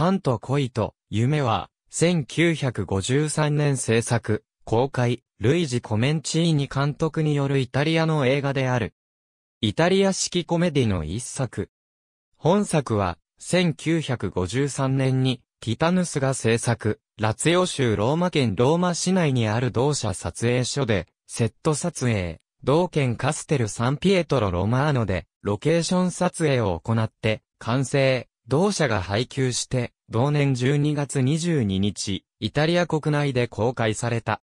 パンと恋と夢は、1953年制作、公開、ルイジ・コメンチーニ監督によるイタリアの映画である。イタリア式コメディの一作。本作は、1953年に、ティタヌスが制作、ラツヨ州ローマ県ローマ市内にある同社撮影所で、セット撮影、同県カステル・サンピエトロ・ロマーノで、ロケーション撮影を行って、完成、同社が配給して、同年12月22日、イタリア国内で公開された。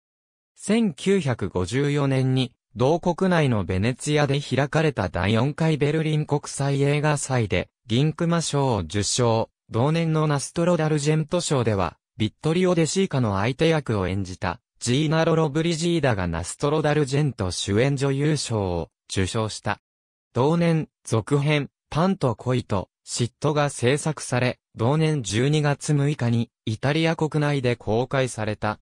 1954年に、同国内のベネツィアで開かれた第4回ベルリン国際映画祭で、銀熊賞を受賞、同年のナストロダルジェント賞では、ビットリオ・デシーカの相手役を演じた、ジーナロ・ロブリジーダがナストロダルジェント主演女優賞を受賞した。同年、続編、パンと恋と、嫉妬が制作され、同年12月6日にイタリア国内で公開された。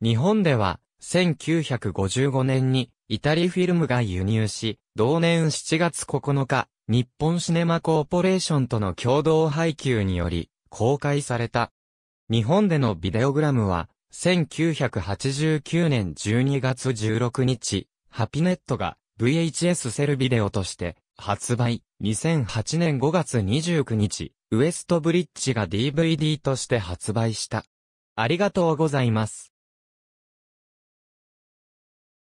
日本では、1955年にイタリフィルムが輸入し、同年7月9日、日本シネマコーポレーションとの共同配給により公開された。日本でのビデオグラムは、1989年12月16日、ハピネットが VHS セルビデオとして発売。2008年5月29日、ウエストブリッジが DVD として発売した。ありがとうございます。